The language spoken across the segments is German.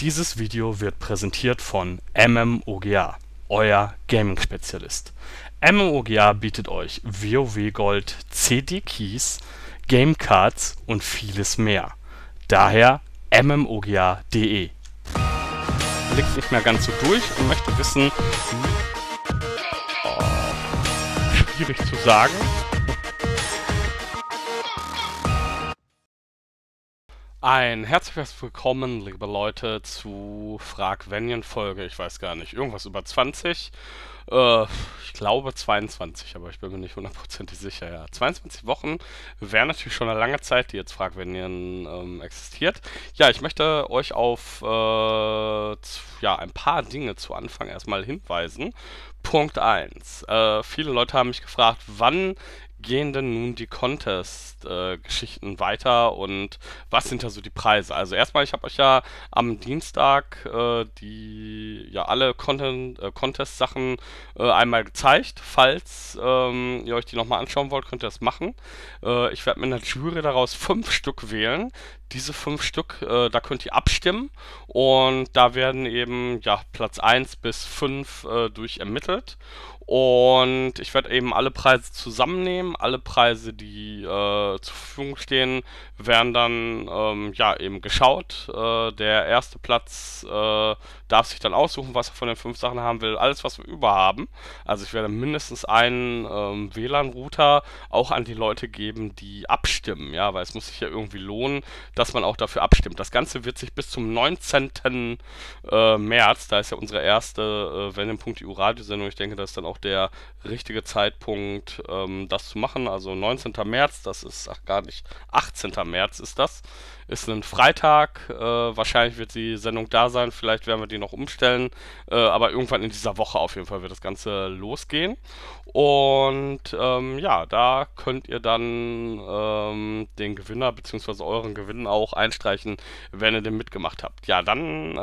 Dieses Video wird präsentiert von MMOGA, euer Gaming-Spezialist. MMOGA bietet euch WoW Gold, CD-Keys, Gamecards und vieles mehr. Daher mmoga.de. Blickt nicht mehr ganz so durch und möchte wissen, oh, schwierig zu sagen, Ein herzliches Willkommen, liebe Leute, zu Frag Fragvenien-Folge. Ich weiß gar nicht, irgendwas über 20. Äh, ich glaube 22, aber ich bin mir nicht hundertprozentig sicher. Ja. 22 Wochen wäre natürlich schon eine lange Zeit, die jetzt Fragvenien ähm, existiert. Ja, ich möchte euch auf äh, zu, ja, ein paar Dinge zu Anfang erstmal hinweisen. Punkt 1. Äh, viele Leute haben mich gefragt, wann gehen denn nun die Contest-Geschichten äh, weiter und was sind da so die Preise? Also erstmal, ich habe euch ja am Dienstag äh, die ja alle äh, Contest-Sachen äh, einmal gezeigt. Falls ähm, ihr euch die nochmal anschauen wollt, könnt ihr das machen. Äh, ich werde mit einer Jury daraus fünf Stück wählen. Diese fünf Stück, äh, da könnt ihr abstimmen und da werden eben ja Platz 1 bis 5 durch ermittelt und ich werde eben alle Preise zusammennehmen. Alle Preise, die äh, zur Verfügung stehen, werden dann ähm, ja eben geschaut. Äh, der erste Platz äh, darf sich dann aussuchen, was er von den fünf Sachen haben will. Alles, was wir über haben. Also ich werde mindestens einen ähm, WLAN-Router auch an die Leute geben, die abstimmen. Ja, weil es muss sich ja irgendwie lohnen, dass man auch dafür abstimmt. Das Ganze wird sich bis zum 19. Äh, März, da ist ja unsere erste äh, Wendepunkt-EU-Radiosendung, ich denke, das ist dann auch auch der richtige Zeitpunkt, ähm, das zu machen. Also 19. März, das ist, ach gar nicht, 18. März ist das ist ein Freitag. Äh, wahrscheinlich wird die Sendung da sein. Vielleicht werden wir die noch umstellen. Äh, aber irgendwann in dieser Woche auf jeden Fall wird das Ganze losgehen. Und ähm, ja, da könnt ihr dann ähm, den Gewinner bzw. euren Gewinn auch einstreichen, wenn ihr den mitgemacht habt. Ja, dann äh,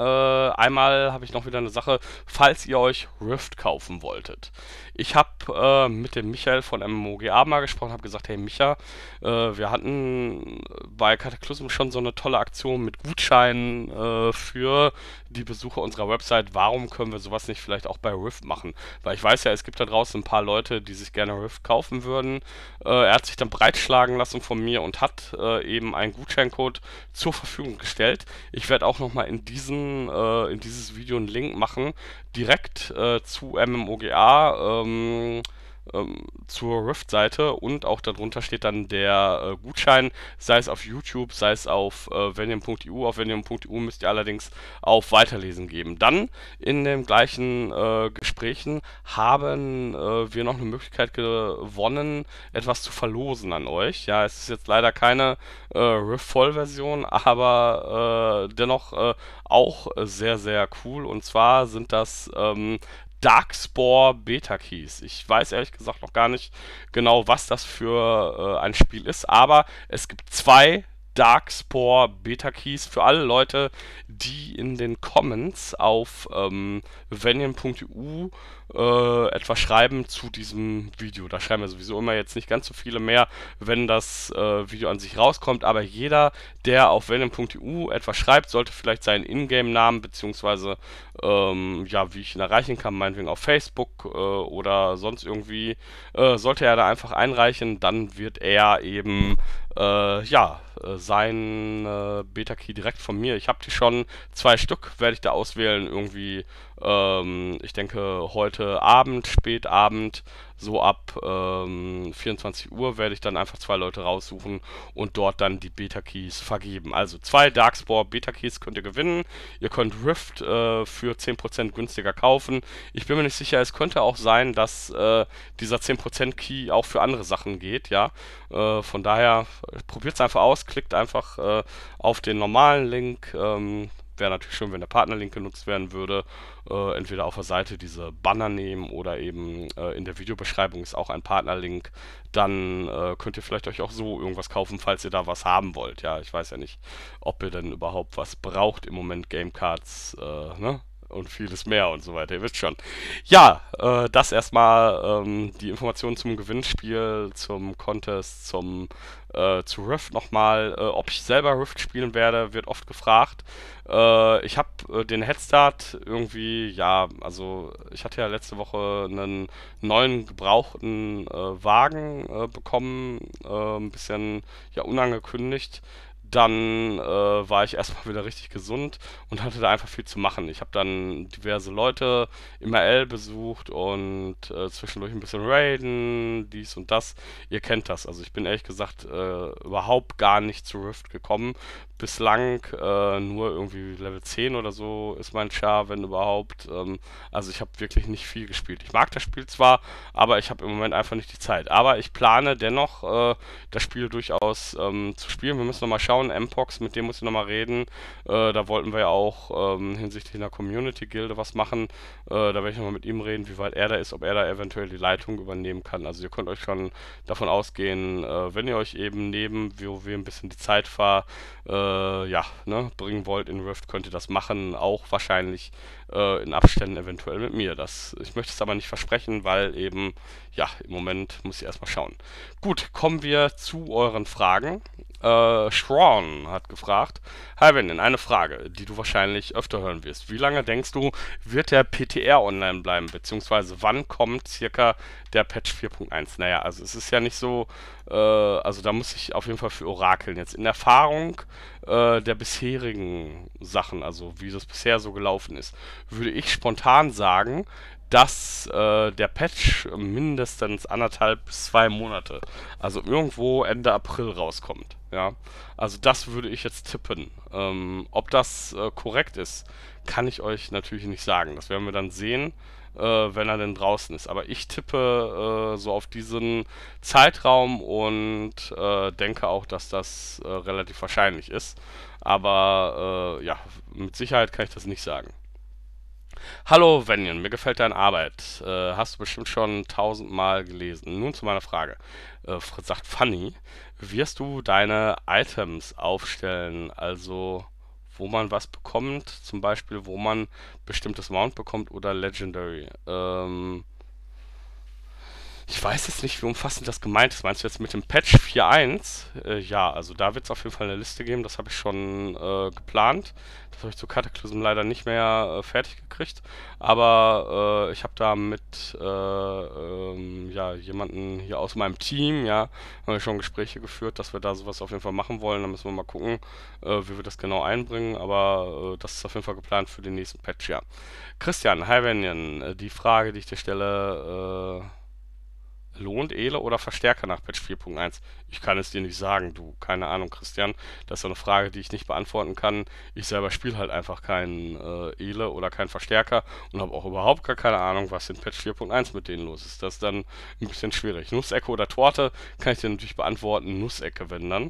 einmal habe ich noch wieder eine Sache, falls ihr euch Rift kaufen wolltet. Ich habe äh, mit dem Michael von MMOGA mal gesprochen, habe gesagt, hey Micha, äh, wir hatten bei Cataclysm schon so eine tolle Aktion mit Gutscheinen äh, für die Besucher unserer Website. Warum können wir sowas nicht vielleicht auch bei Rift machen? Weil ich weiß ja, es gibt da draußen ein paar Leute, die sich gerne Rift kaufen würden. Äh, er hat sich dann breitschlagen lassen von mir und hat äh, eben einen Gutscheincode zur Verfügung gestellt. Ich werde auch nochmal in, diesen, äh, in dieses Video einen Link machen, direkt zu MMOGA ähm, ähm, zur Rift-Seite und auch darunter steht dann der äh, Gutschein, sei es auf YouTube, sei es auf äh, venium.eu. Auf venium.eu müsst ihr allerdings auf Weiterlesen geben. Dann in den gleichen äh, Gesprächen haben äh, wir noch eine Möglichkeit gewonnen, etwas zu verlosen an euch. Ja, es ist jetzt leider keine äh, Rift-Voll-Version, aber äh, dennoch äh, auch sehr, sehr cool. Und zwar sind das ähm, Darkspore Beta Keys. Ich weiß ehrlich gesagt noch gar nicht genau, was das für äh, ein Spiel ist, aber es gibt zwei Darkspore Beta Keys für alle Leute, die in den Comments auf ähm, venian.eu äh, etwas schreiben zu diesem Video. Da schreiben wir sowieso immer jetzt nicht ganz so viele mehr, wenn das äh, Video an sich rauskommt, aber jeder, der auf venium.eu etwas schreibt, sollte vielleicht seinen Ingame-Namen beziehungsweise ähm, ja, wie ich ihn erreichen kann, meinetwegen auf Facebook äh, oder sonst irgendwie, äh, sollte er da einfach einreichen, dann wird er eben äh, ja, äh, sein äh, Beta-Key direkt von mir. Ich habe die schon, zwei Stück werde ich da auswählen, irgendwie ähm, ich denke, heute Abend, spätabend, so ab ähm, 24 Uhr werde ich dann einfach zwei Leute raussuchen und dort dann die Beta-Keys vergeben. Also zwei Darkspore Beta-Keys könnt ihr gewinnen. Ihr könnt Rift äh, für 10% günstiger kaufen. Ich bin mir nicht sicher, es könnte auch sein, dass äh, dieser 10% Key auch für andere Sachen geht, ja. Äh, von daher probiert es einfach aus, klickt einfach äh, auf den normalen Link. Ähm, wäre natürlich schön, wenn der Partnerlink genutzt werden würde. Äh, entweder auf der Seite diese Banner nehmen oder eben äh, in der Videobeschreibung ist auch ein Partnerlink. Dann äh, könnt ihr vielleicht euch auch so irgendwas kaufen, falls ihr da was haben wollt. Ja, ich weiß ja nicht, ob ihr denn überhaupt was braucht im Moment Gamecards. Äh, ne? und vieles mehr und so weiter. Ihr wisst schon. Ja, äh, das erstmal ähm, die Informationen zum Gewinnspiel, zum Contest, zum äh, zu Rift nochmal. Äh, ob ich selber Rift spielen werde, wird oft gefragt. Äh, ich habe äh, den Headstart irgendwie, ja, also ich hatte ja letzte Woche einen neuen gebrauchten äh, Wagen bekommen, ein bisschen ja unangekündigt dann äh, war ich erstmal wieder richtig gesund und hatte da einfach viel zu machen. Ich habe dann diverse Leute im RL besucht und äh, zwischendurch ein bisschen Raiden, dies und das. Ihr kennt das. Also ich bin ehrlich gesagt äh, überhaupt gar nicht zu Rift gekommen. Bislang äh, nur irgendwie Level 10 oder so ist mein Char, wenn überhaupt. Ähm, also ich habe wirklich nicht viel gespielt. Ich mag das Spiel zwar, aber ich habe im Moment einfach nicht die Zeit. Aber ich plane dennoch, äh, das Spiel durchaus ähm, zu spielen. Wir müssen nochmal schauen, Lockdown, Mpox, mit dem muss ich nochmal reden. Äh, da wollten wir ja auch ähm, hinsichtlich einer Community-Gilde was machen. Äh, da werde ich nochmal mit ihm reden, wie weit er da ist, ob er da eventuell die Leitung übernehmen kann. Also ihr könnt euch schon davon ausgehen, äh, wenn ihr euch eben neben WoW ein bisschen die Zeit fahr, äh, ja, ne, bringen wollt in Rift, könnt ihr das machen. Auch wahrscheinlich äh, in Abständen eventuell mit mir. Das, ich möchte es aber nicht versprechen, weil eben, ja, im Moment muss ich erstmal schauen. Gut, kommen wir zu euren Fragen. Äh, Straw Brown hat gefragt, Hi Benin, eine Frage, die du wahrscheinlich öfter hören wirst. Wie lange denkst du, wird der PTR online bleiben, beziehungsweise wann kommt circa der Patch 4.1? Naja, also es ist ja nicht so, äh, also da muss ich auf jeden Fall für orakeln. Jetzt in Erfahrung äh, der bisherigen Sachen, also wie das bisher so gelaufen ist, würde ich spontan sagen, dass äh, der Patch mindestens anderthalb bis zwei Monate, also irgendwo Ende April rauskommt. Ja, also das würde ich jetzt tippen. Ähm, ob das äh, korrekt ist, kann ich euch natürlich nicht sagen. Das werden wir dann sehen, äh, wenn er denn draußen ist. Aber ich tippe äh, so auf diesen Zeitraum und äh, denke auch, dass das äh, relativ wahrscheinlich ist. Aber ja, mit Sicherheit kann ich das nicht sagen. Hallo Venjen, mir gefällt deine Arbeit. Äh, hast du bestimmt schon tausendmal gelesen. Nun zu meiner Frage. Äh, sagt Fanny, wirst du deine Items aufstellen, also wo man was bekommt, zum Beispiel wo man bestimmtes Mount bekommt oder Legendary? Ähm, ich weiß jetzt nicht, wie umfassend das gemeint ist. Meinst du jetzt mit dem Patch 4.1? Äh, ja, also da wird es auf jeden Fall eine Liste geben. Das habe ich schon äh, geplant. Das habe ich zu Cataclysm leider nicht mehr äh, fertig gekriegt. Aber äh, ich habe da mit äh, ähm, ja, jemanden hier aus meinem Team, ja, haben wir schon Gespräche geführt, dass wir da sowas auf jeden Fall machen wollen. Da müssen wir mal gucken, äh, wie wir das genau einbringen. Aber das ist auf jeden Fall geplant für den nächsten Patch, ja. Christian, hi Venian. die Frage, die ich dir stelle, Lohnt Ele oder Verstärker nach Patch 4.1? Ich kann es dir nicht sagen, du. Keine Ahnung, Christian. Das ist eine Frage, die ich nicht beantworten kann. Ich selber spiele halt einfach keinen äh, Ele oder keinen Verstärker und habe auch überhaupt gar keine Ahnung, was in Patch 4.1 mit denen los ist. Das ist dann ein bisschen schwierig. Nussecke oder Torte kann ich dir natürlich beantworten. Nussecke, wenn dann.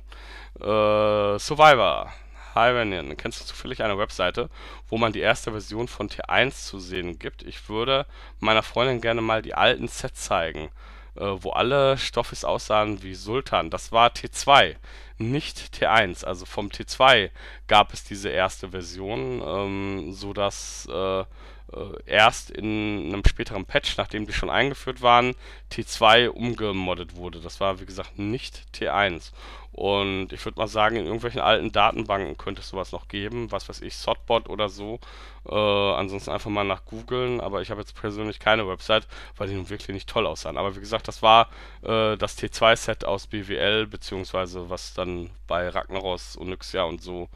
Äh, Survivor. Hi Renan, kennst du zufällig eine Webseite, wo man die erste Version von T1 zu sehen gibt? Ich würde meiner Freundin gerne mal die alten Sets zeigen. Äh, wo alle Stoffis aussahen wie Sultan. Das war T2, nicht T1. Also vom T2 gab es diese erste Version, ähm, sodass äh, äh, erst in einem späteren Patch, nachdem die schon eingeführt waren, T2 umgemoddet wurde. Das war, wie gesagt, nicht T1. Und ich würde mal sagen, in irgendwelchen alten Datenbanken könnte es sowas noch geben, was weiß ich, Sotbot oder so. Äh, ansonsten einfach mal nach googeln, aber ich habe jetzt persönlich keine Website, weil die nun wirklich nicht toll aussahen. Aber wie gesagt, das war äh, das T2-Set aus BWL, beziehungsweise was dann bei Ragnaros, Onyxia und so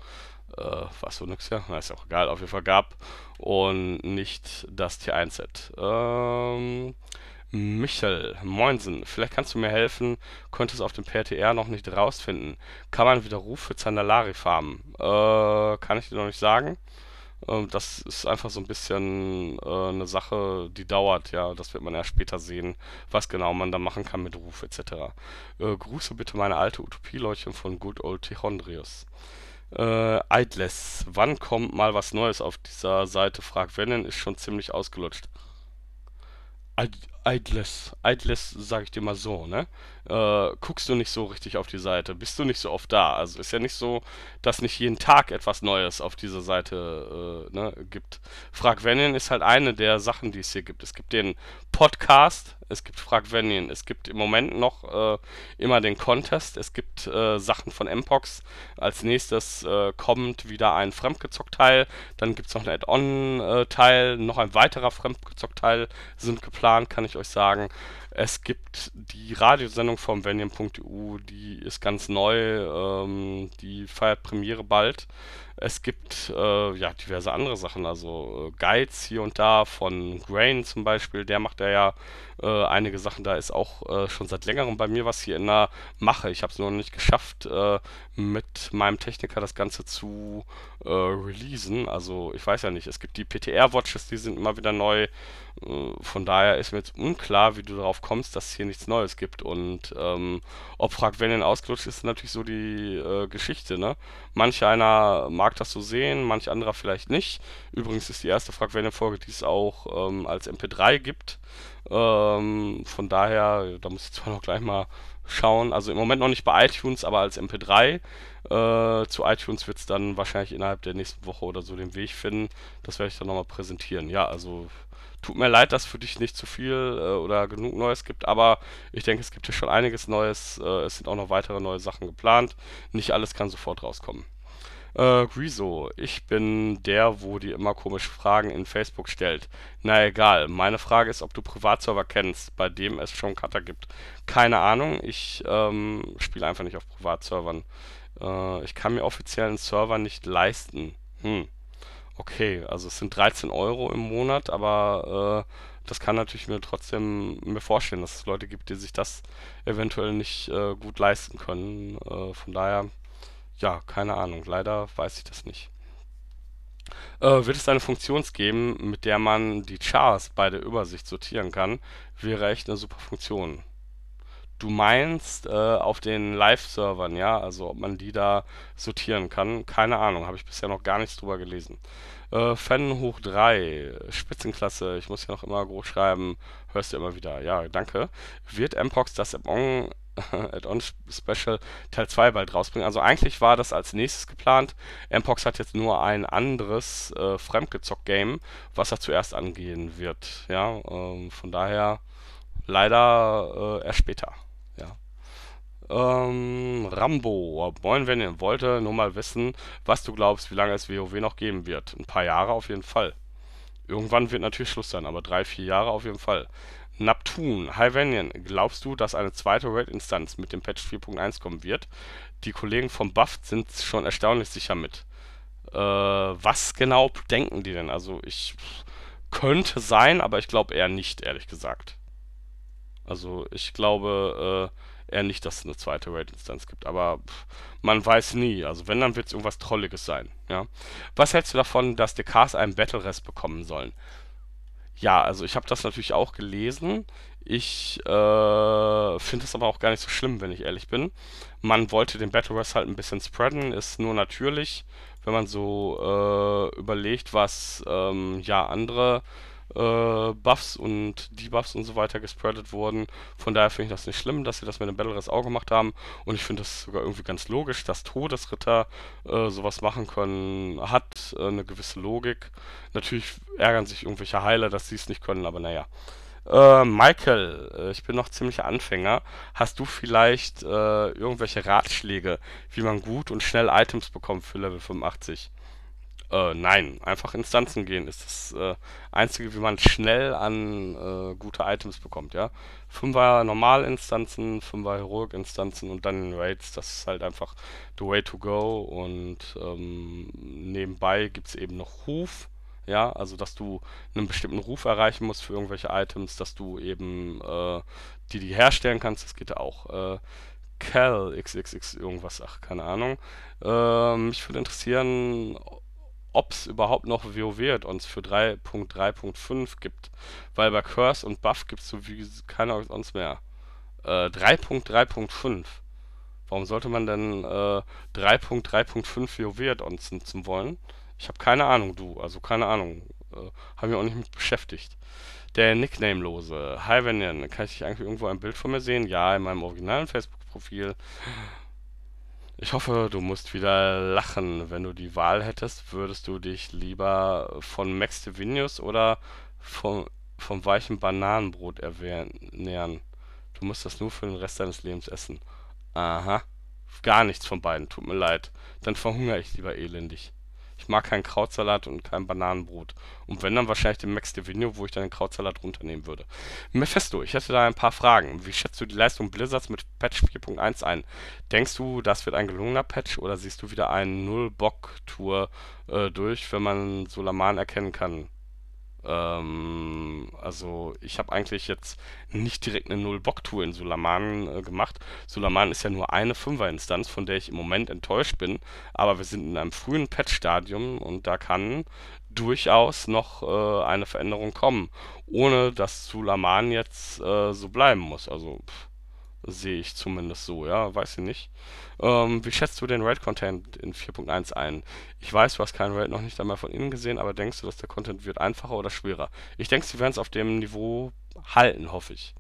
äh, was für nix, ja, na, ist auch egal, auf jeden Fall gab und nicht das Tier 1 Set. Ähm, Michel, Moinsen, vielleicht kannst du mir helfen, konnte es auf dem PRTR noch nicht rausfinden. Kann man wieder Ruf für Zandalari farmen? Äh, kann ich dir noch nicht sagen. Ähm, das ist einfach so ein bisschen äh, eine Sache, die dauert, ja. Das wird man ja später sehen, was genau man da machen kann mit Ruf etc. Äh, Grüße bitte meine alte Utopieleuchtchen von Good Old Tichondrius. Äh, Idless. Wann kommt mal was Neues auf dieser Seite? Fragt Venom, ist schon ziemlich ausgelutscht. Id Eidless. eitles, sag ich dir mal so, ne? Äh, guckst du nicht so richtig auf die Seite, bist du nicht so oft da. Also ist ja nicht so, dass nicht jeden Tag etwas Neues auf dieser Seite äh, ne, gibt. Fragvenien ist halt eine der Sachen, die es hier gibt. Es gibt den Podcast, es gibt Fragvenien, es gibt im Moment noch äh, immer den Contest, es gibt äh, Sachen von Mpox. Als nächstes äh, kommt wieder ein Fremdgezockteil, dann gibt es noch einen Add-on-Teil, äh, noch ein weiterer Fremdgezockteil sind geplant, kann ich euch sagen, es gibt die Radiosendung vom Venium.eu, die ist ganz neu, ähm, die feiert Premiere bald. Es gibt äh, ja diverse andere Sachen, also äh, Guides hier und da von Grain zum Beispiel, der macht ja, ja äh, einige Sachen. Da ist auch äh, schon seit längerem bei mir was hier in der Mache. Ich habe es noch nicht geschafft, äh, mit meinem Techniker das Ganze zu äh, releasen. Also ich weiß ja nicht, es gibt die PTR-Watches, die sind immer wieder neu. von daher ist mir jetzt unklar, wie du darauf kommst, dass es hier nichts Neues gibt. Und ähm, ob Fragvenien ausgelutscht ist, ist natürlich so die Geschichte. Ne? Manch einer mag mag das so sehen, manch anderer vielleicht nicht. Übrigens ist die erste Fragwende folge die es auch ähm, als MP3 gibt. Ähm, von daher, da muss ich zwar noch gleich mal schauen. Also im Moment noch nicht bei iTunes, aber als MP3. Äh, zu iTunes wird es dann wahrscheinlich innerhalb der nächsten Woche oder so den Weg finden. Das werde ich dann nochmal präsentieren. Ja, also tut mir leid, dass für dich nicht zu viel äh, oder genug Neues gibt, aber ich denke, es gibt hier schon einiges Neues. Äh, es sind auch noch weitere neue Sachen geplant. Nicht alles kann sofort rauskommen. Äh, Griso, ich bin der, wo dir immer komische Fragen in Facebook stellt. Na egal, meine Frage ist, ob du Privatserver kennst, bei dem es schon Cutter gibt. Keine Ahnung, ich ähm, spiele einfach nicht auf Privatservern. Äh, ich kann mir offiziellen Server nicht leisten. Hm. Okay, also es sind 13 Euro im Monat, aber äh, das kann natürlich mir trotzdem mir vorstellen, dass es Leute gibt, die sich das eventuell nicht äh, gut leisten können. Äh, von daher ja, keine Ahnung, leider weiß ich das nicht. Äh, wird es eine Funktion geben, mit der man die Chars bei der Übersicht sortieren kann, wäre echt eine super Funktion. Du meinst äh, auf den Live-Servern, ja, also ob man die da sortieren kann, keine Ahnung, habe ich bisher noch gar nichts drüber gelesen. Äh, Fan hoch 3, Spitzenklasse, ich muss hier noch immer groß schreiben, hörst du immer wieder, ja, danke. Wird Mpox das Among Add-on-Special Teil 2 bald rausbringen. Also eigentlich war das als nächstes geplant. Mpox hat jetzt nur ein anderes äh, Fremdgezockt-Game, was er zuerst angehen wird. Ja, ähm, von daher leider äh, erst später. Ja. Ähm, Rambo, moin, wenn ihr ne, wollte, nur mal wissen, was du glaubst, wie lange es WoW noch geben wird. Ein paar Jahre auf jeden Fall. Irgendwann wird natürlich Schluss sein, aber drei, vier Jahre auf jeden Fall. Neptun. Hi Venian, glaubst du, dass eine zweite RAID-Instanz mit dem Patch 4.1 kommen wird? Die Kollegen vom Buff sind schon erstaunlich sicher mit. Äh, was genau denken die denn? Also ich könnte sein, aber ich glaube eher nicht, ehrlich gesagt. Also ich glaube äh, eher nicht, dass es eine zweite RAID-Instanz gibt. Aber pff, man weiß nie. Also wenn, dann wird es irgendwas Trolliges sein. Ja? Was hältst du davon, dass die Cars einen Battle-Rest bekommen sollen? ja, also ich habe das natürlich auch gelesen. Ich äh, finde es aber auch gar nicht so schlimm, wenn ich ehrlich bin. Man wollte den Battle Rest halt ein bisschen spreaden, ist nur natürlich, wenn man so äh, überlegt, was ähm, ja andere äh, Buffs und Debuffs und so weiter gespreadet wurden. Von daher finde ich das nicht schlimm, dass sie das mit dem Battle Res auch gemacht haben. Und ich finde das sogar irgendwie ganz logisch, dass Todesritter äh, sowas machen können, hat äh, eine gewisse Logik. Natürlich ärgern sich irgendwelche Heiler, dass sie es nicht können, aber naja. Äh, Michael, äh, ich bin noch ziemlicher Anfänger. Hast du vielleicht äh, irgendwelche Ratschläge, wie man gut und schnell Items bekommt für Level 85? Äh, nein, einfach Instanzen gehen ist das äh, einzige, wie man schnell an äh, gute Items bekommt, ja. Fünfer Normalinstanzen, Fünfer Heroic-Instanzen und dann Raids, das ist halt einfach the way to go und ähm, nebenbei gibt es eben noch Ruf, ja, also dass du einen bestimmten Ruf erreichen musst für irgendwelche Items, dass du eben äh, die, die herstellen kannst, das geht ja auch. Äh, Cal XXX irgendwas, ach, keine Ahnung. Äh, mich würde interessieren, ob es überhaupt noch WoW Add-ons für 3.3.5 gibt. Weil bei Curse und Buff gibt es so wie keine keiner sonst mehr. Äh, 3.3.5. Warum sollte man denn äh, 3.3.5 WoW Add-ons nutzen wollen? Ich habe keine Ahnung, du. Also keine Ahnung. Äh, habe mich auch nicht mit beschäftigt. Der Nicknamelose. Hi, Venian. Kann ich dich eigentlich irgendwo ein Bild von mir sehen? Ja, in meinem originalen Facebook-Profil. Ich hoffe, du musst wieder lachen. Wenn du die Wahl hättest, würdest du dich lieber von Max de Vinius oder vom, vom weichen Bananenbrot ernähren? Du musst das nur für den Rest deines Lebens essen. Aha. Gar nichts von beiden, tut mir leid. Dann verhungere ich lieber elendig ich mag keinen Krautsalat und kein Bananenbrot. Und wenn, dann wahrscheinlich den Max Devino, wo ich dann den Krautsalat runternehmen würde. Mephisto, ich hätte da ein paar Fragen. Wie schätzt du die Leistung Blizzards mit Patch 4.1 ein? Denkst du, das wird ein gelungener Patch oder siehst du wieder einen Null-Bock-Tour äh, durch, wenn man Solaman erkennen kann? Ähm, also ich habe eigentlich jetzt nicht direkt eine Null-Bock-Tour in Sulaman äh, gemacht. Sulaman ist ja nur eine Fünfer-Instanz, von der ich im Moment enttäuscht bin. Aber wir sind in einem frühen Patch-Stadium und da kann durchaus noch äh, eine Veränderung kommen, ohne dass Sulaman jetzt äh, so bleiben muss. Also pff sehe ich zumindest so, ja, weiß ich nicht. Ähm, wie schätzt du den Raid-Content in 4.1 ein? Ich weiß, du hast keinen Raid noch nicht einmal von innen gesehen, aber denkst du, dass der Content wird einfacher oder schwerer? Ich denke, sie werden es auf dem Niveau halten, hoffe ich.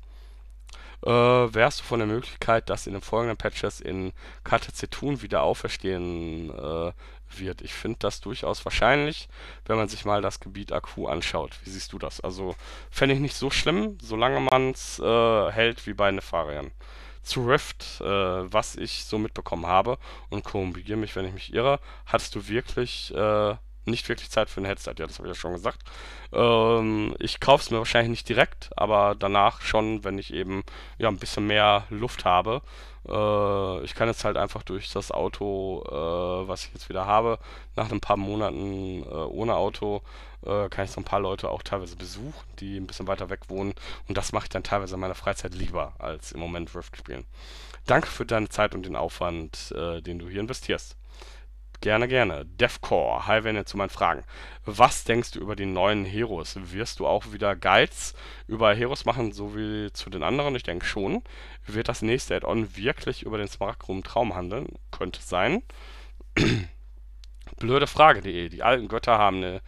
Äh, wärst du von der Möglichkeit, dass in den folgenden Patches in KTC Tun wieder auferstehen äh, wird. Ich finde das durchaus wahrscheinlich, wenn man sich mal das Gebiet Akku anschaut. Wie siehst du das? Also fände ich nicht so schlimm, solange man es äh, hält wie bei Nefarian. Zu Rift, äh, was ich so mitbekommen habe, und korrigiere mich, wenn ich mich irre, hattest du wirklich äh, nicht wirklich Zeit für ein Headset, ja, das habe ich ja schon gesagt. Ähm, ich kaufe es mir wahrscheinlich nicht direkt, aber danach schon, wenn ich eben ja, ein bisschen mehr Luft habe. Äh, ich kann jetzt halt einfach durch das Auto, äh, was ich jetzt wieder habe, nach ein paar Monaten äh, ohne Auto, äh, kann ich so ein paar Leute auch teilweise besuchen, die ein bisschen weiter weg wohnen. Und das mache ich dann teilweise in meiner Freizeit lieber, als im Moment Rift spielen. Danke für deine Zeit und den Aufwand, äh, den du hier investierst. Gerne, gerne. Devcore, hi, wenn ihr zu meinen Fragen. Was denkst du über die neuen Heroes? Wirst du auch wieder Guides über Heroes machen, so wie zu den anderen? Ich denke schon. Wird das nächste Add-on wirklich über den Smaragdgrum Traum handeln? Könnte sein. Blöde Frage, die, die alten Götter haben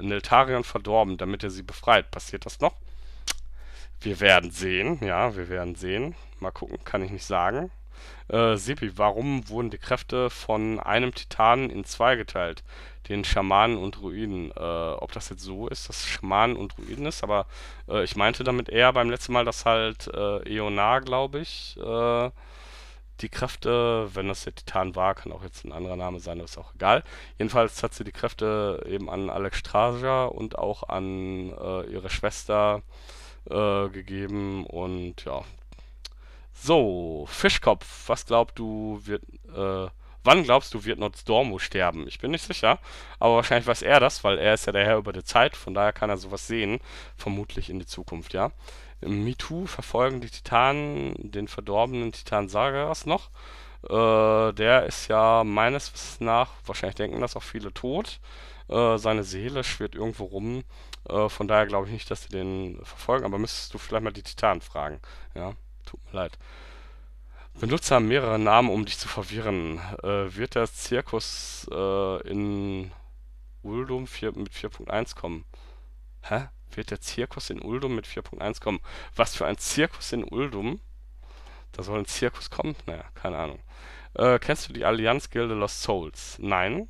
Neltarion verdorben, damit er sie befreit. Passiert das noch? Wir werden sehen, ja, wir werden sehen. Mal gucken, kann ich nicht sagen. Äh, Sipi, warum wurden die Kräfte von einem Titanen in zwei geteilt? Den Schamanen und Druiden. Äh, ob das jetzt so ist, dass Schamanen und Druiden ist, aber äh, ich meinte damit eher beim letzten Mal, dass halt äh, Eonar, glaube ich, äh, die Kräfte, wenn das der Titan war, kann auch jetzt ein anderer Name sein, das ist auch egal. Jedenfalls hat sie die Kräfte eben an Alex Straser und auch an äh, ihre Schwester äh, gegeben und ja, so, Fischkopf, was glaubst du, wird, äh, wann glaubst du, wird Nordstormo sterben? Ich bin nicht sicher, aber wahrscheinlich weiß er das, weil er ist ja der Herr über die Zeit, von daher kann er sowas sehen, vermutlich in die Zukunft, ja. Im MeToo verfolgen die Titanen den verdorbenen Titan Sagaras noch. Äh, der ist ja meines Wissens nach, wahrscheinlich denken das auch viele, tot. Äh, seine Seele schwirrt irgendwo rum. Äh, von daher glaube ich nicht, dass sie den verfolgen, aber müsstest du vielleicht mal die Titanen fragen, ja. Tut mir leid. Benutzer haben mehrere Namen, um dich zu verwirren. Äh, wird der Zirkus äh, in Uldum 4, mit 4.1 kommen? Hä? Wird der Zirkus in Uldum mit 4.1 kommen? Was für ein Zirkus in Uldum? Da soll ein Zirkus kommen? Naja, keine Ahnung. Äh, kennst du die Allianz-Gilde Lost Souls? Nein.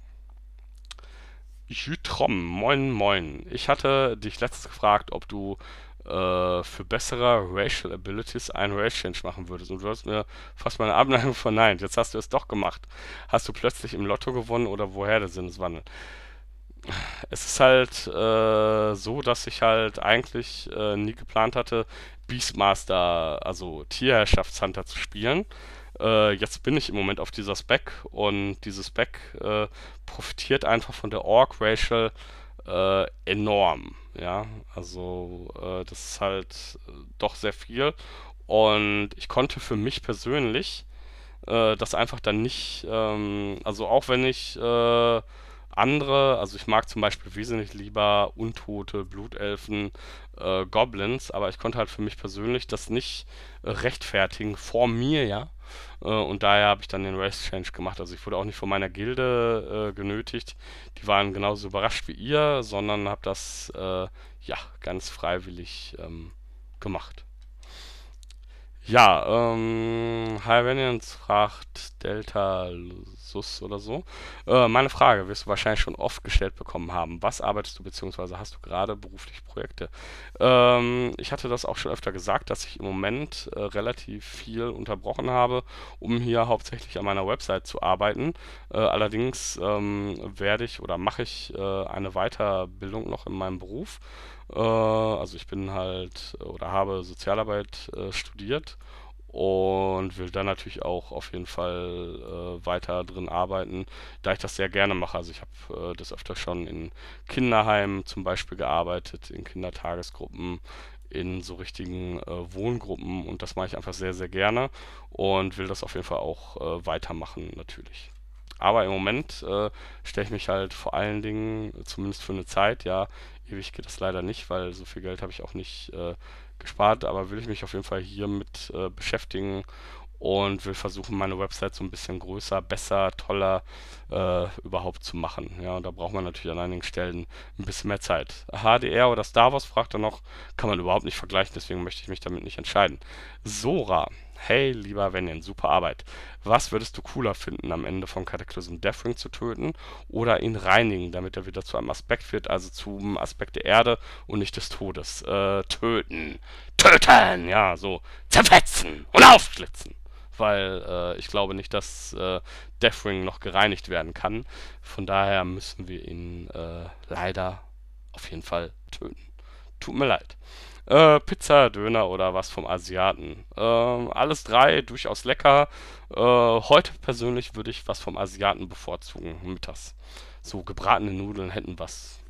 Jütrom, moin moin. Ich hatte dich letztens gefragt, ob du äh, für bessere Racial Abilities einen Race Change machen würdest. Und du hast mir fast meine Abneigung verneint. Jetzt hast du es doch gemacht. Hast du plötzlich im Lotto gewonnen oder woher der Sinneswandel? Es ist halt äh, so, dass ich halt eigentlich äh, nie geplant hatte, Beastmaster, also Tierherrschaftshunter zu spielen. Äh, jetzt bin ich im Moment auf dieser Spec und diese Spec äh, profitiert einfach von der Orc-Racial äh, enorm. Ja, also äh, das ist halt äh, doch sehr viel. Und ich konnte für mich persönlich äh, das einfach dann nicht, ähm, also auch wenn ich äh, andere, also ich mag zum Beispiel wesentlich lieber Untote, Blutelfen, äh, Goblins, aber ich konnte halt für mich persönlich das nicht äh, rechtfertigen vor mir, ja, äh, und daher habe ich dann den Race Change gemacht. Also ich wurde auch nicht von meiner Gilde äh, genötigt. Die waren genauso überrascht wie ihr, sondern habe das äh, ja ganz freiwillig ähm, gemacht. Ja, ähm, Hyrenians fragt Delta Luxus oder so. Äh, meine Frage, wirst du wahrscheinlich schon oft gestellt bekommen haben. Was arbeitest du bzw. hast du gerade beruflich Projekte? Ähm, ich hatte das auch schon öfter gesagt, dass ich im Moment äh, relativ viel unterbrochen habe, um hier hauptsächlich an meiner Website zu arbeiten. Äh, allerdings ähm, werde ich oder mache ich äh, eine Weiterbildung noch in meinem Beruf. Äh, also ich bin halt oder habe Sozialarbeit äh, studiert und will dann natürlich auch auf jeden Fall äh, weiter drin arbeiten, da ich das sehr gerne mache. Also ich habe äh, das öfter schon in Kinderheimen zum Beispiel gearbeitet, in Kindertagesgruppen, in so richtigen äh, Wohngruppen und das mache ich einfach sehr, sehr gerne und will das auf jeden Fall auch äh, weitermachen natürlich. Aber im Moment äh, stelle ich mich halt vor allen Dingen, zumindest für eine Zeit, ja, ewig geht das leider nicht, weil so viel Geld habe ich auch nicht äh, gespart, aber will ich mich auf jeden Fall hier mit äh, beschäftigen und will versuchen, meine Website so ein bisschen größer, besser, toller äh, überhaupt zu machen. Ja, und da braucht man natürlich an einigen Stellen ein bisschen mehr Zeit. HDR oder Star Wars fragt er noch, kann man überhaupt nicht vergleichen, deswegen möchte ich mich damit nicht entscheiden. Sora Hey, lieber Venian, super Arbeit. Was würdest du cooler finden, am Ende von Cataclysm Deathwing zu töten oder ihn reinigen, damit er wieder zu einem Aspekt wird, also zum Aspekt der Erde und nicht des Todes? Äh, töten. Töten! Ja, so. Zerfetzen und aufschlitzen weil äh, ich glaube nicht, dass äh, Deathwing noch gereinigt werden kann. Von daher müssen wir ihn äh, leider auf jeden Fall töten. Tut mir leid äh, Pizza, Döner oder was vom Asiaten. Äh, alles drei durchaus lecker. Äh, heute persönlich würde ich was vom Asiaten bevorzugen, mittags. So gebratene Nudeln hätten was.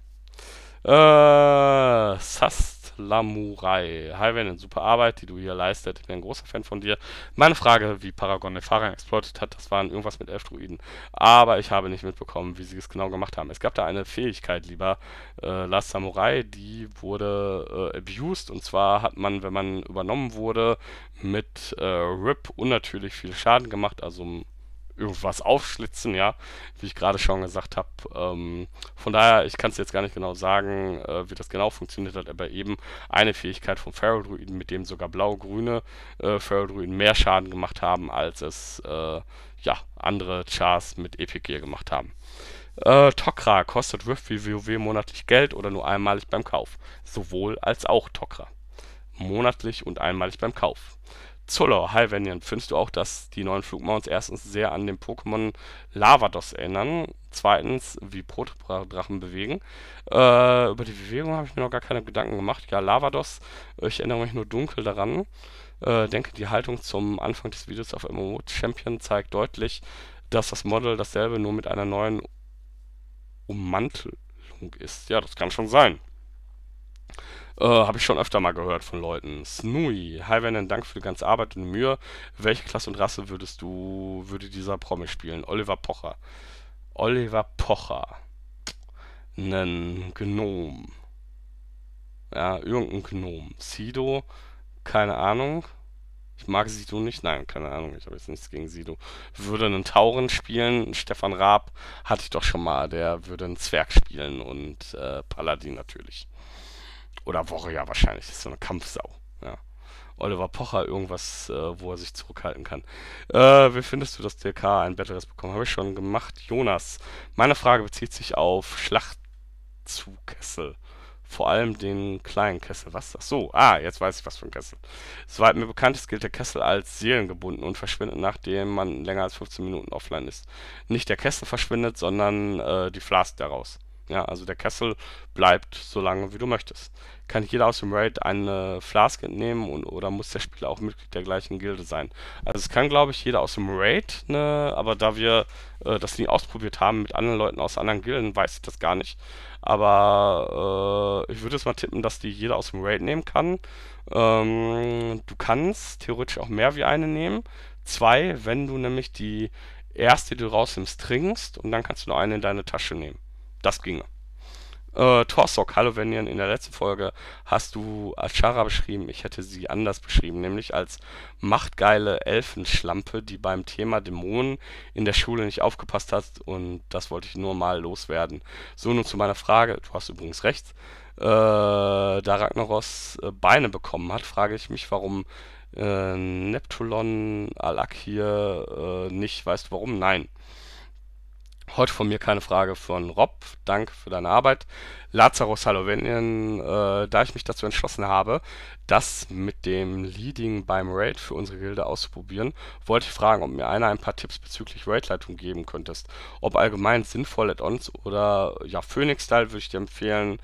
Äh, Sass Lamurai. Hi, eine super Arbeit, die du hier leistet. Ich bin ein großer Fan von dir. Meine Frage, wie Paragon den Fahrer exploitet hat, das waren irgendwas mit elf Druiden. Aber ich habe nicht mitbekommen, wie sie es genau gemacht haben. Es gab da eine Fähigkeit, lieber äh, Last Samurai, die wurde äh, abused. Und zwar hat man, wenn man übernommen wurde, mit äh, RIP unnatürlich viel Schaden gemacht, also irgendwas aufschlitzen, ja, wie ich gerade schon gesagt habe. Ähm, von daher, ich kann es jetzt gar nicht genau sagen, äh, wie das genau funktioniert hat, aber eben eine Fähigkeit von Feral-Druiden, mit dem sogar blau-grüne äh, Feral-Druiden mehr Schaden gemacht haben, als es äh, ja, andere Chars mit Epic Gear gemacht haben. Äh, Tokra kostet Rift wie WoW monatlich Geld oder nur einmalig beim Kauf. Sowohl als auch Tokra. Monatlich und einmalig beim Kauf. Zullau, hi Venian, findest du auch, dass die neuen Flugmounts erstens sehr an den Pokémon Lavados erinnern, zweitens wie Protodrachen bewegen? Äh, über die Bewegung habe ich mir noch gar keine Gedanken gemacht. Ja, Lavados, äh, ich erinnere mich nur dunkel daran. Äh, denke, die Haltung zum Anfang des Videos auf MMO Champion zeigt deutlich, dass das Model dasselbe nur mit einer neuen Ummantelung ist. Ja, das kann schon sein. Äh, Habe ich schon öfter mal gehört von Leuten. Snui, hi Vernon, danke für die ganze Arbeit und Mühe. Welche Klasse und Rasse würdest du, würde dieser Promi spielen? Oliver Pocher. Oliver Pocher. Nen Gnom. Ja, irgendein Gnom. Sido, keine Ahnung. Ich mag Sido nicht. Nein, keine Ahnung. Ich habe jetzt nichts gegen Sido. Würde einen Tauren spielen. Stefan Raab hatte ich doch schon mal. Der würde einen Zwerg spielen und äh, Paladin natürlich. Oder Warrior wahrscheinlich, das ist so eine Kampfsau. Ja. Oliver Pocher irgendwas, äh, wo er sich zurückhalten kann. Äh, wie findest du, dass DK ein Battle Rest bekommen? Habe ich schon gemacht. Jonas, meine Frage bezieht sich auf Schlachtzugkessel. Vor allem den kleinen Kessel. Was ist So, ah, jetzt weiß ich, was für ein Kessel. Soweit mir bekannt ist, gilt der Kessel als seelengebunden und verschwindet, nachdem man länger als 15 Minuten offline ist. Nicht der Kessel verschwindet, sondern äh, die Flask daraus. Ja, also der Kessel bleibt so lange, wie du möchtest. Kann jeder aus dem Raid eine Flask entnehmen und, oder muss der Spieler auch Mitglied der gleichen Gilde sein? Also es kann, glaube ich, jeder aus dem Raid, ne, aber da wir äh, das nie ausprobiert haben mit anderen Leuten aus anderen Gilden, weiß ich das gar nicht. Aber äh, ich würde es mal tippen, dass die jeder aus dem Raid nehmen kann. Ähm, du kannst theoretisch auch mehr wie eine nehmen. Zwei, wenn du nämlich die erste, die du rausnimmst, trinkst und dann kannst du noch eine in deine Tasche nehmen. Das ginge. Äh, Torsok, hallo Venian, in der letzten Folge hast du Achara beschrieben. Ich hätte sie anders beschrieben, nämlich als machtgeile Elfenschlampe, die beim Thema Dämonen in der Schule nicht aufgepasst hat und das wollte ich nur mal loswerden. So nun zu meiner Frage, du hast übrigens recht, äh, da Ragnaros äh, Beine bekommen hat, frage ich mich, warum äh, Neptulon Alak hier äh, nicht, weißt du warum? Nein. Heute von mir keine Frage von Rob. Danke für deine Arbeit. Lazarus, hallo. Wenn, äh, da ich mich dazu entschlossen habe, das mit dem Leading beim Raid für unsere Gilde auszuprobieren, wollte ich fragen, ob mir einer ein paar Tipps bezüglich Raid-Leitung geben könntest. Ob allgemein sinnvoll Add-ons oder ja, Phoenix-Style würde ich dir empfehlen.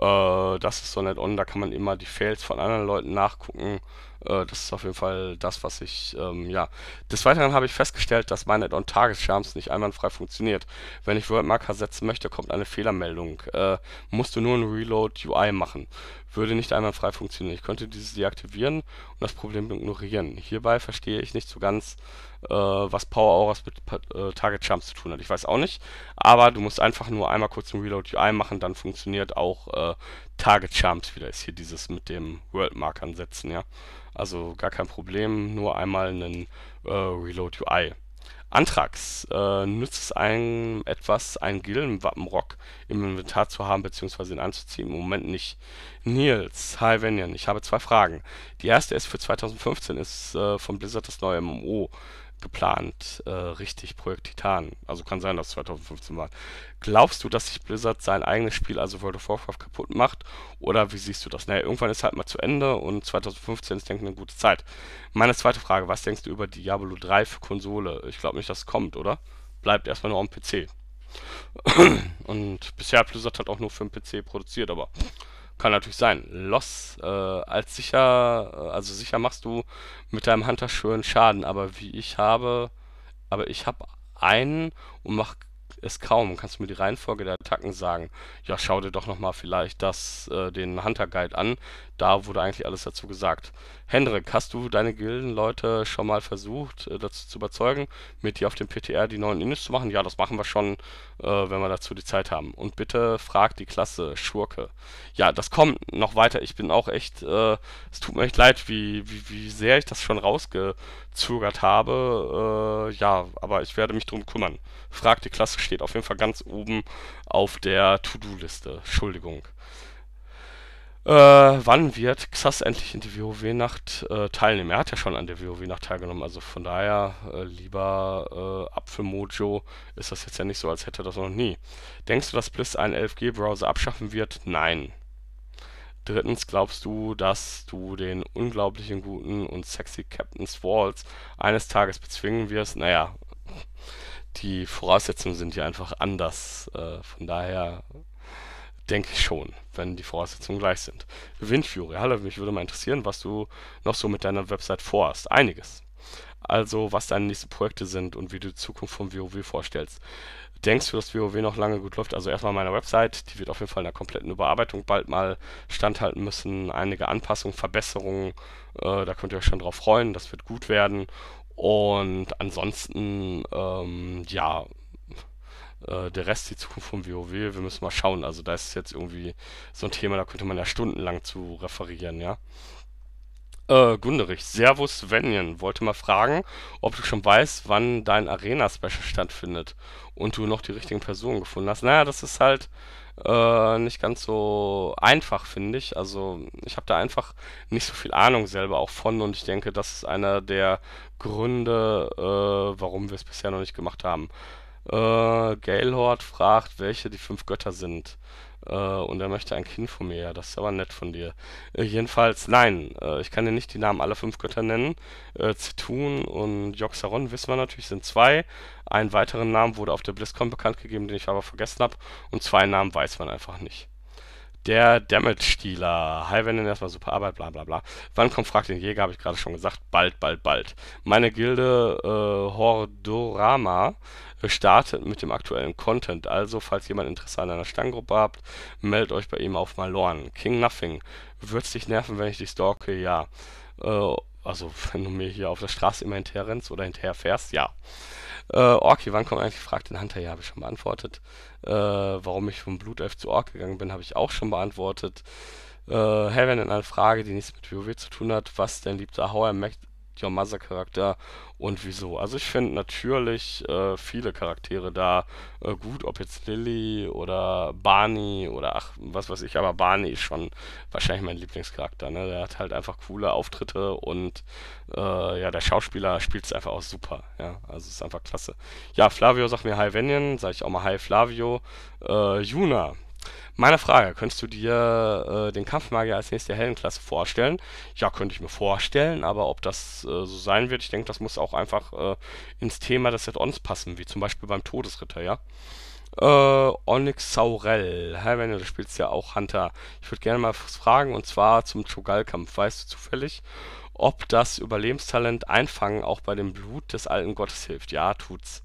Äh, das ist so ein Add-on, da kann man immer die Fails von anderen Leuten nachgucken. Äh, das ist auf jeden Fall das, was ich, ähm, ja. Des Weiteren habe ich festgestellt, dass mein Add-on Tagesschirms nicht einwandfrei funktioniert. Wenn ich Wordmarker setzen möchte, kommt eine Fehlermeldung. Äh, musst du nur ein Reload UI machen. Würde nicht einwandfrei funktionieren. Ich könnte dieses deaktivieren und das Problem ignorieren. Hierbei verstehe ich nicht so ganz, äh, was Power Auras mit äh, Target Jumps zu tun hat. Ich weiß auch nicht, aber du musst einfach nur einmal kurz ein Reload UI machen, dann funktioniert auch äh, Target Charms wieder ist hier dieses mit dem World Mark ansetzen, ja. Also gar kein Problem, nur einmal einen äh, Reload UI. Antrax äh, nützt es einem etwas, einen Gillenwappenrock im Inventar zu haben bzw. ihn anzuziehen? Im Moment nicht. Nils, hi Venian, ich habe zwei Fragen. Die erste ist für 2015, ist äh, von Blizzard das neue MMO geplant, äh, richtig, Projekt Titan. Also kann sein, dass es 2015 war. Glaubst du, dass sich Blizzard sein eigenes Spiel, also World of Warcraft, kaputt macht? Oder wie siehst du das? Naja, irgendwann ist halt mal zu Ende und 2015 ist, denke ich, eine gute Zeit. Meine zweite Frage, was denkst du über Diablo 3 für Konsole? Ich glaube nicht, dass es kommt, oder? Bleibt erstmal nur am PC. und bisher hat Blizzard halt auch nur für den PC produziert, aber kann natürlich sein. Loss äh, als sicher, äh, also sicher machst du mit deinem Hunter schön Schaden, aber wie ich habe, aber ich habe einen und mach es kaum. Kannst du mir die Reihenfolge der Attacken sagen? Ja, schau dir doch nochmal vielleicht das, äh, den Hunter Guide an da wurde eigentlich alles dazu gesagt. Hendrik, hast du deine Gildenleute schon mal versucht, äh, dazu zu überzeugen, mit dir auf dem PTR die neuen Innis zu machen? Ja, das machen wir schon, äh, wenn wir dazu die Zeit haben. Und bitte frag die Klasse, Schurke. Ja, das kommt noch weiter. Ich bin auch echt, äh, es tut mir echt leid, wie, wie, wie sehr ich das schon rausgezögert habe. Äh, ja, aber ich werde mich drum kümmern. Frag die Klasse steht auf jeden Fall ganz oben auf der To-Do-Liste. Entschuldigung. Äh, wann wird Xas endlich in die WoW-Nacht äh, teilnehmen? Er hat ja schon an der WoW-Nacht teilgenommen, also von daher, äh, lieber äh, Apfelmojo, ist das jetzt ja nicht so, als hätte er das noch nie. Denkst du, dass Bliss einen 11G-Browser abschaffen wird? Nein. Drittens, glaubst du, dass du den unglaublichen guten und sexy Captain Swalls eines Tages bezwingen wirst? Naja, die Voraussetzungen sind ja einfach anders. Äh, von daher Denke ich schon, wenn die Voraussetzungen gleich sind. Windfury, hallo, mich würde mal interessieren, was du noch so mit deiner Website vorhast. Einiges. Also, was deine nächsten Projekte sind und wie du die Zukunft vom WoW vorstellst. Denkst du, dass WoW noch lange gut läuft? Also erstmal meine Website, die wird auf jeden Fall in einer kompletten Überarbeitung bald mal standhalten müssen. Einige Anpassungen, Verbesserungen, äh, da könnt ihr euch schon drauf freuen, das wird gut werden. Und ansonsten, ähm, ja, äh, der Rest, die Zukunft vom WoW, wir müssen mal schauen. Also da ist jetzt irgendwie so ein Thema, da könnte man ja stundenlang zu referieren, ja. Äh, Gunderich, Servus Venjen, wollte mal fragen, ob du schon weißt, wann dein Arena-Special stattfindet und du noch die richtigen Personen gefunden hast. Naja, das ist halt äh, nicht ganz so einfach, finde ich. Also ich habe da einfach nicht so viel Ahnung selber auch von und ich denke, das ist einer der Gründe, äh, warum wir es bisher noch nicht gemacht haben. Äh, Gailhord fragt, welche die fünf Götter sind. Äh, und er möchte ein Kind von mir. Ja, das ist aber nett von dir. Äh, jedenfalls, nein, äh, ich kann dir nicht die Namen aller fünf Götter nennen. Äh, Zitun und Joxaron wissen wir natürlich, sind zwei. Einen weiteren Namen wurde auf der BlizzCon bekannt gegeben, den ich aber vergessen habe. Und zwei Namen weiß man einfach nicht. Der Damage-Dealer. Highwenden erstmal super Arbeit, bla bla bla. Wann kommt, Frag den Jäger, habe ich gerade schon gesagt. Bald, bald, bald. Meine Gilde äh, Hordorama äh, startet mit dem aktuellen Content. Also, falls jemand Interesse an einer Stanggruppe habt, meldet euch bei ihm auf Malorn. King Nothing. Würd's dich nerven, wenn ich dich stalke? Ja. Äh, also, wenn du mir hier auf der Straße immer hinterherrennst oder hinterherfährst? Ja. Äh, Orki, wann kommt eigentlich? Fragt den Hunter. Ja, habe ich schon beantwortet. Äh, warum ich vom Blutelf zu Ork gegangen bin, habe ich auch schon beantwortet. Äh, Heaven in einer Frage, die nichts mit WoW zu tun hat. Was denn liebter How I Met, Your Mother Charakter und wieso. Also ich finde natürlich äh, viele Charaktere da äh, gut, ob jetzt Lily oder Barney oder ach, was weiß ich, aber Barney ist schon wahrscheinlich mein Lieblingscharakter. Ne? Der hat halt einfach coole Auftritte und äh, ja, der Schauspieler spielt es einfach auch super. Ja, also ist einfach klasse. Ja, Flavio sagt mir Hi Venian, sag ich auch mal Hi Flavio. Äh, Juna, meine Frage, könntest du dir äh, den Kampfmagier als nächste Heldenklasse vorstellen? Ja, könnte ich mir vorstellen, aber ob das äh, so sein wird, ich denke, das muss auch einfach äh, ins Thema des Add-ons passen, wie zum Beispiel beim Todesritter, ja? Äh, Onyx Saurel. Herr Wendel, du spielst ja auch Hunter. Ich würde gerne mal was fragen, und zwar zum Chogal-Kampf. Weißt du zufällig, ob das Überlebenstalent Einfangen auch bei dem Blut des alten Gottes hilft? Ja, tut's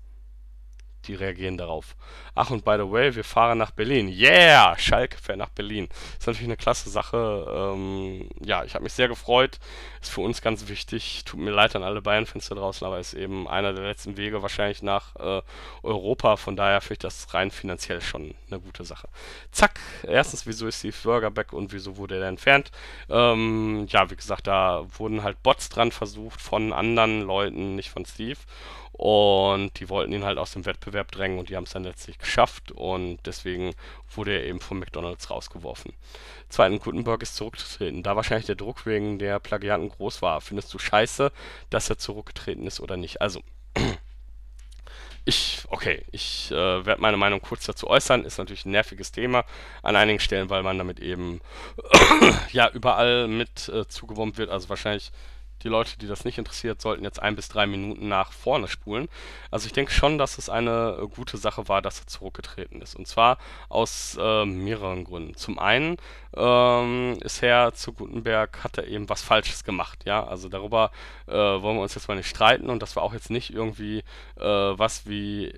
die reagieren darauf. Ach, und by the way, wir fahren nach Berlin. Yeah! Schalke fährt nach Berlin. Ist natürlich eine klasse Sache. Ähm, ja, ich habe mich sehr gefreut. Ist für uns ganz wichtig. Tut mir leid an alle bayern fenster draußen, aber ist eben einer der letzten Wege wahrscheinlich nach äh, Europa. Von daher finde ich das rein finanziell schon eine gute Sache. Zack! Erstens, wieso ist Steve Burger back und wieso wurde er entfernt? Ähm, ja, wie gesagt, da wurden halt Bots dran versucht von anderen Leuten, nicht von Steve. Und die wollten ihn halt aus dem Wettbewerb Wettbewerb drängen und die haben es dann letztlich geschafft und deswegen wurde er eben von McDonalds rausgeworfen. Zweiten Gutenberg ist zurückgetreten. Da wahrscheinlich der Druck wegen der Plagiaten groß war, findest du scheiße, dass er zurückgetreten ist oder nicht? Also, ich, okay, ich äh, werde meine Meinung kurz dazu äußern. Ist natürlich ein nerviges Thema an einigen Stellen, weil man damit eben ja überall mit äh, zugeworben wird. Also wahrscheinlich die Leute, die das nicht interessiert, sollten jetzt ein bis drei Minuten nach vorne spulen. Also ich denke schon, dass es eine äh, gute Sache war, dass er zurückgetreten ist. Und zwar aus äh, mehreren Gründen. Zum einen ähm, ist Herr zu Gutenberg, hat er eben was Falsches gemacht. Ja, also darüber äh, wollen wir uns jetzt mal nicht streiten. Und das war auch jetzt nicht irgendwie äh, was wie äh,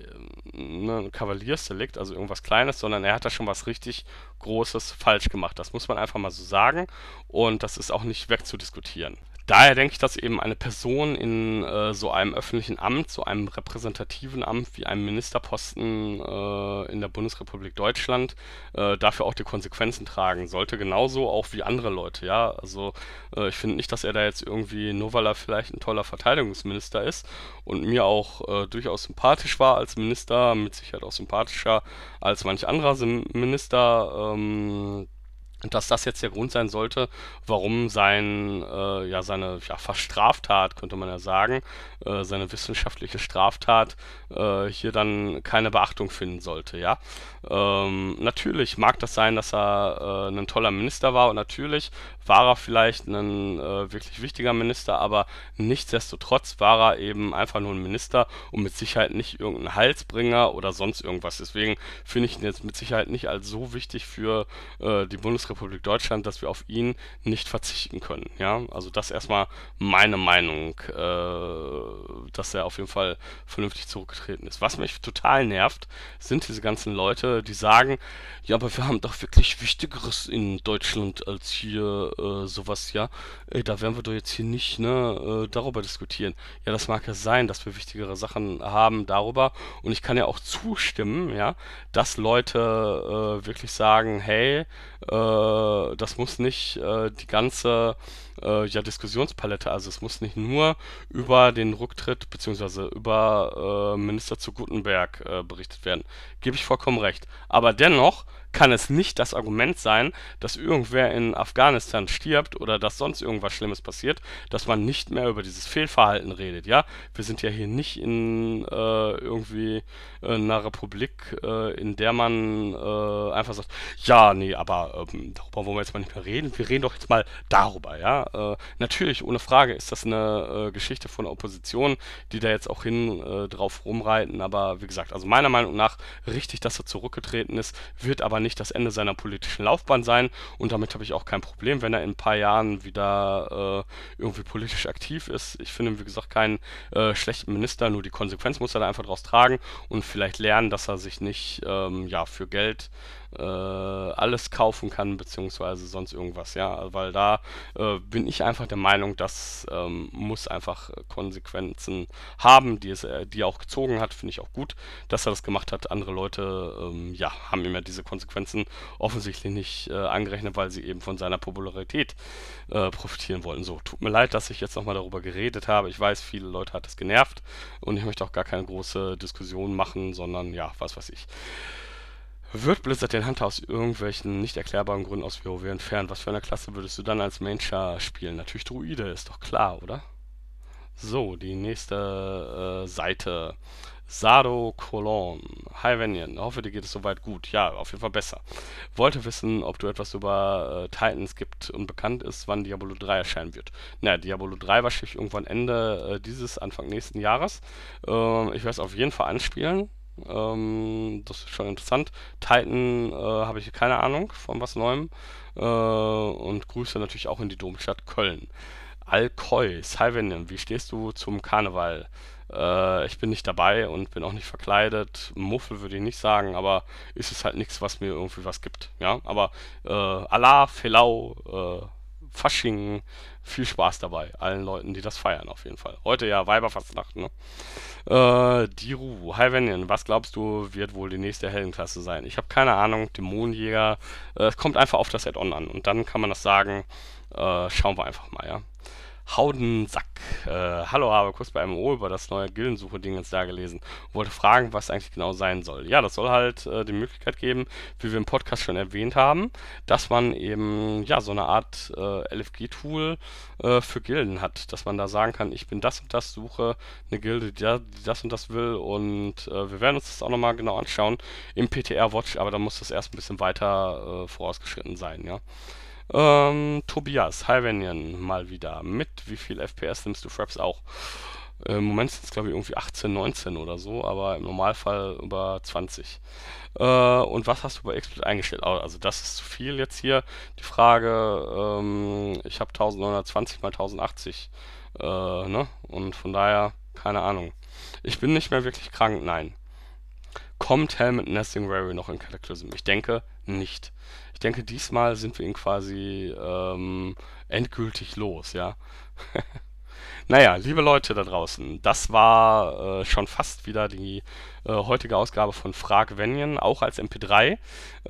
ne, ein Kavaliersdelikt, also irgendwas Kleines, sondern er hat da schon was richtig Großes falsch gemacht. Das muss man einfach mal so sagen. Und das ist auch nicht wegzudiskutieren daher denke ich, dass eben eine Person in äh, so einem öffentlichen Amt, so einem repräsentativen Amt wie einem Ministerposten äh, in der Bundesrepublik Deutschland äh, dafür auch die Konsequenzen tragen sollte, genauso auch wie andere Leute, ja. Also äh, ich finde nicht, dass er da jetzt irgendwie, nur weil er vielleicht ein toller Verteidigungsminister ist und mir auch äh, durchaus sympathisch war als Minister, mit Sicherheit auch sympathischer als manch anderer Minister, ähm, dass das jetzt der Grund sein sollte, warum sein, äh, ja, seine ja, fast Straftat, könnte man ja sagen, äh, seine wissenschaftliche Straftat äh, hier dann keine Beachtung finden sollte, ja. Ähm, natürlich mag das sein, dass er äh, ein toller Minister war und natürlich war er vielleicht ein äh, wirklich wichtiger Minister, aber nichtsdestotrotz war er eben einfach nur ein Minister und mit Sicherheit nicht irgendein Halsbringer oder sonst irgendwas. Deswegen finde ich ihn jetzt mit Sicherheit nicht als so wichtig für äh, die Bundesrepublik Bundesrepublik Deutschland, dass wir auf ihn nicht verzichten können. Ja, also das erstmal meine Meinung, äh, dass er auf jeden Fall vernünftig zurückgetreten ist. Was mich total nervt, sind diese ganzen Leute, die sagen, ja, aber wir haben doch wirklich Wichtigeres in Deutschland als hier äh, sowas, ja. Ey, da werden wir doch jetzt hier nicht ne, äh, darüber diskutieren. Ja, das mag ja sein, dass wir wichtigere Sachen haben darüber. Und ich kann ja auch zustimmen, ja, dass Leute äh, wirklich sagen, hey, äh, äh, das muss nicht äh, die ganze äh, ja, Diskussionspalette, also es muss nicht nur über den Rücktritt bzw. über äh, Minister zu Gutenberg äh, berichtet werden. Gebe ich vollkommen recht. Aber dennoch kann es nicht das Argument sein, dass irgendwer in Afghanistan stirbt oder dass sonst irgendwas Schlimmes passiert, dass man nicht mehr über dieses Fehlverhalten redet. Ja, wir sind ja hier nicht in äh, irgendwie äh, einer Republik, äh, in der man äh, einfach sagt, ja, nee, aber ähm, darüber wollen wir jetzt mal nicht mehr reden. Wir reden doch jetzt mal darüber. Ja, äh, natürlich, ohne Frage ist das eine äh, Geschichte von der Opposition, die da jetzt auch hin drauf rumreiten. Aber wie gesagt, also meiner Meinung nach richtig, dass er zurückgetreten ist, wird aber aber nicht das Ende seiner politischen Laufbahn sein und damit habe ich auch kein Problem, wenn er in ein paar Jahren wieder äh, irgendwie politisch aktiv ist. Ich finde, wie gesagt, keinen äh, schlechten Minister, nur die Konsequenz muss er da einfach draus tragen und vielleicht lernen, dass er sich nicht ähm, ja, für Geld äh, alles kaufen kann, beziehungsweise sonst irgendwas, ja. Weil da äh, bin ich einfach der Meinung, das ähm, muss einfach Konsequenzen haben, die, es, äh, die er auch gezogen hat, finde ich auch gut, dass er das gemacht hat. Andere Leute, ähm, ja, haben ihm ja diese Konsequenzen offensichtlich nicht äh, angerechnet, weil sie eben von seiner Popularität äh, profitieren wollten. So, tut mir leid, dass ich jetzt nochmal darüber geredet habe. Ich weiß, viele Leute hat es genervt und ich möchte auch gar keine große Diskussion machen, sondern ja, was weiß ich. Wird Blizzard den Hunter aus irgendwelchen nicht erklärbaren Gründen aus WoW entfernen? Was für eine Klasse würdest du dann als Mentor spielen? Natürlich Druide, ist doch klar, oder? So, die nächste äh, Seite. Sado Colon. Hi Venian, hoffe dir geht es soweit gut. Ja, auf jeden Fall besser. Wollte wissen, ob du etwas über äh, Titans gibt und bekannt ist, wann Diablo 3 erscheinen wird. Na, Diablo 3 wahrscheinlich irgendwann Ende äh, dieses, Anfang nächsten Jahres. Ähm, ich werde es auf jeden Fall anspielen ähm, das ist schon interessant. Titan äh, habe ich keine Ahnung von was Neuem. Äh, und Grüße natürlich auch in die Domstadt Köln. Alkoi, Salvenem, wie stehst du zum Karneval? Äh, ich bin nicht dabei und bin auch nicht verkleidet. Muffel würde ich nicht sagen, aber ist es halt nichts, was mir irgendwie was gibt. Ja, aber äh, Allah, Felau, äh, Fasching, viel Spaß dabei. Allen Leuten, die das feiern, auf jeden Fall. Heute ja Weiberfastnacht, ne? Äh, Diru, Hi Venian, was glaubst du, wird wohl die nächste Heldenklasse sein? Ich habe keine Ahnung, Dämonenjäger. Äh, es kommt einfach auf das Add-on an und dann kann man das sagen. Äh, schauen wir einfach mal, ja. Haudensack. Äh, hallo, habe kurz bei MO über das neue Gildensuche-Ding jetzt da gelesen und wollte fragen, was eigentlich genau sein soll. Ja, das soll halt äh, die Möglichkeit geben, wie wir im Podcast schon erwähnt haben, dass man eben ja so eine Art äh, LFG-Tool äh, für Gilden hat, dass man da sagen kann, ich bin das und das, suche eine Gilde, die, das und das will und äh, wir werden uns das auch nochmal genau anschauen im PTR-Watch, aber da muss das erst ein bisschen weiter äh, vorausgeschritten sein, ja. Ähm, Tobias, hi Venjan, mal wieder. Mit wie viel FPS nimmst du Fraps auch? Im Moment sind es, glaube ich, irgendwie 18, 19 oder so, aber im Normalfall über 20. Äh, und was hast du bei XSplit eingestellt? Also, das ist zu viel jetzt hier. Die Frage: ähm, Ich habe 1920 mal 1080. Äh, ne? Und von daher, keine Ahnung. Ich bin nicht mehr wirklich krank, nein. Kommt Helmet Nesting Rary noch in Cataclysm? Ich denke nicht. Ich denke, diesmal sind wir ihn quasi ähm, endgültig los, ja. naja, liebe Leute da draußen, das war äh, schon fast wieder die äh, heutige Ausgabe von Frag Venien, auch als MP3.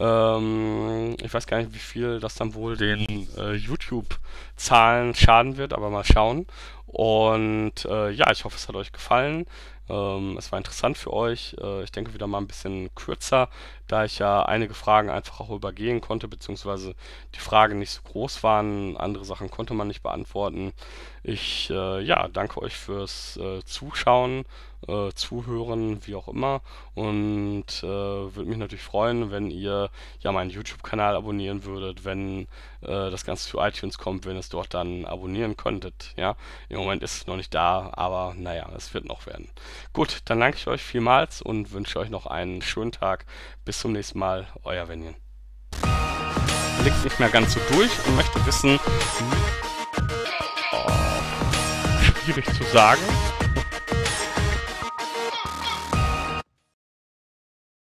Ähm, ich weiß gar nicht, wie viel das dann wohl den äh, YouTube-Zahlen schaden wird, aber mal schauen. Und äh, ja, ich hoffe, es hat euch gefallen. Ähm, es war interessant für euch. Äh, ich denke wieder mal ein bisschen kürzer, da ich ja einige Fragen einfach auch übergehen konnte, beziehungsweise die Fragen nicht so groß waren. Andere Sachen konnte man nicht beantworten. Ich äh, ja, danke euch fürs äh, Zuschauen äh, Zuhören, wie auch immer. Und äh, würde mich natürlich freuen, wenn ihr ja meinen YouTube-Kanal abonnieren würdet, wenn äh, das Ganze zu iTunes kommt, wenn ihr es dort dann abonnieren könntet. Ja, im Moment ist es noch nicht da, aber naja, es wird noch werden. Gut, dann danke ich euch vielmals und wünsche euch noch einen schönen Tag. Bis zum nächsten Mal, euer Venien. Blickt nicht mehr ganz so durch und möchte wissen, oh, schwierig zu sagen.